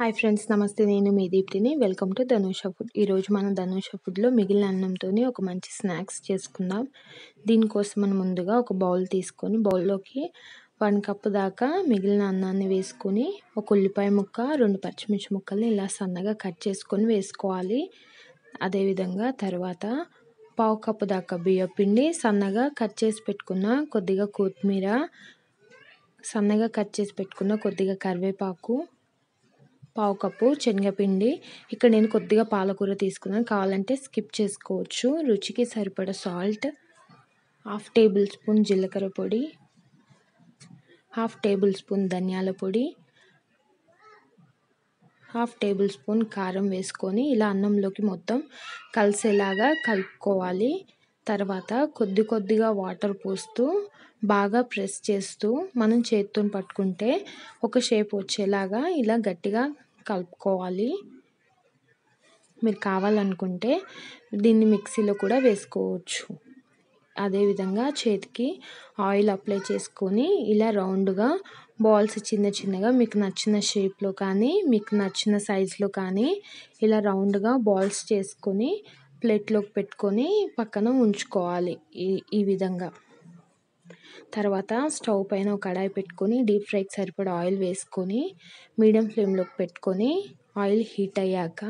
hi friends నమస్తే నేను మీ దీప్తిని వెల్కమ్ టు ధనుష ఫుడ్ ఈరోజు మనం ధనుష ఫుడ్లో మిగిలిన అన్నంతో ఒక మంచి స్నాక్స్ చేసుకుందాం దీనికోసం మనం ముందుగా ఒక బౌల్ తీసుకొని బౌల్లోకి వన్ కప్ దాకా మిగిలిన అన్నాన్ని వేసుకొని ఒక ఉల్లిపాయ ముక్క రెండు పచ్చిమిర్చి ముక్కల్ని ఇలా సన్నగా కట్ చేసుకొని వేసుకోవాలి అదేవిధంగా తర్వాత పావు కప్పు దాకా బియ్యం పిండి సన్నగా కట్ చేసి పెట్టుకున్న కొద్దిగా కొత్తిమీర సన్నగా కట్ చేసి పెట్టుకున్న కొద్దిగా కరివేపాకు పావు కప్పు శనగపిండి ఇక్కడ నేను కొద్దిగా పాలకూర తీసుకున్నాను కావాలంటే స్కిప్ చేసుకోవచ్చు రుచికి సరిపడ సాల్ట్ హాఫ్ టేబుల్ స్పూన్ జీలకర్ర పొడి హాఫ్ టేబుల్ స్పూన్ ధనియాల పొడి హాఫ్ టేబుల్ స్పూన్ కారం వేసుకొని ఇలా అన్నంలోకి మొత్తం కలిసేలాగా కలుపుకోవాలి తర్వాత కొద్ది కొద్దిగా వాటర్ పోస్తూ బాగా ప్రెస్ చేస్తూ మనం చేత్తో పట్టుకుంటే ఒక షేప్ వచ్చేలాగా ఇలా గట్టిగా కలుపుకోవాలి మీరు కావాలనుకుంటే దీన్ని మిక్సీలో కూడా వేసుకోవచ్చు అదేవిధంగా చేతికి ఆయిల్ అప్లై చేసుకొని ఇలా రౌండ్గా బాల్స్ చిన్న చిన్నగా మీకు నచ్చిన షేప్లో కానీ మీకు నచ్చిన సైజులో కానీ ఇలా రౌండ్గా బాల్స్ చేసుకొని ప్లేట్లోకి పెట్టుకొని పక్కన ఉంచుకోవాలి ఈ ఈ విధంగా తర్వాత స్టవ్ పైన ఒక కడాయి పెట్టుకొని డీప్ ఫ్రైకి సరిపడా ఆయిల్ వేసుకొని మీడియం ఫ్లేమ్లోకి పెట్టుకొని ఆయిల్ హీట్ అయ్యాక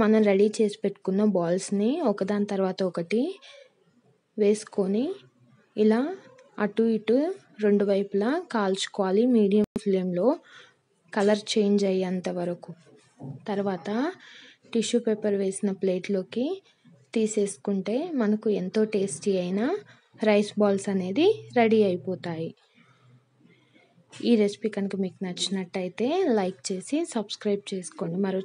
మనం రెడీ చేసి పెట్టుకున్న బాల్స్ని ఒకదాని తర్వాత ఒకటి వేసుకొని ఇలా అటు ఇటు రెండు వైపులా కాల్చుకోవాలి మీడియం ఫ్లేమ్లో కలర్ చేంజ్ అయ్యేంత వరకు తర్వాత టిష్యూ పేపర్ వేసిన ప్లేట్లోకి తీసేసుకుంటే మనకు ఎంతో టేస్టీ అయిన రైస్ బాల్స్ అనేది రెడీ అయిపోతాయి ఈ రెసిపీ కనుక మీకు నచ్చినట్టయితే లైక్ చేసి సబ్స్క్రైబ్ చేసుకోండి మరో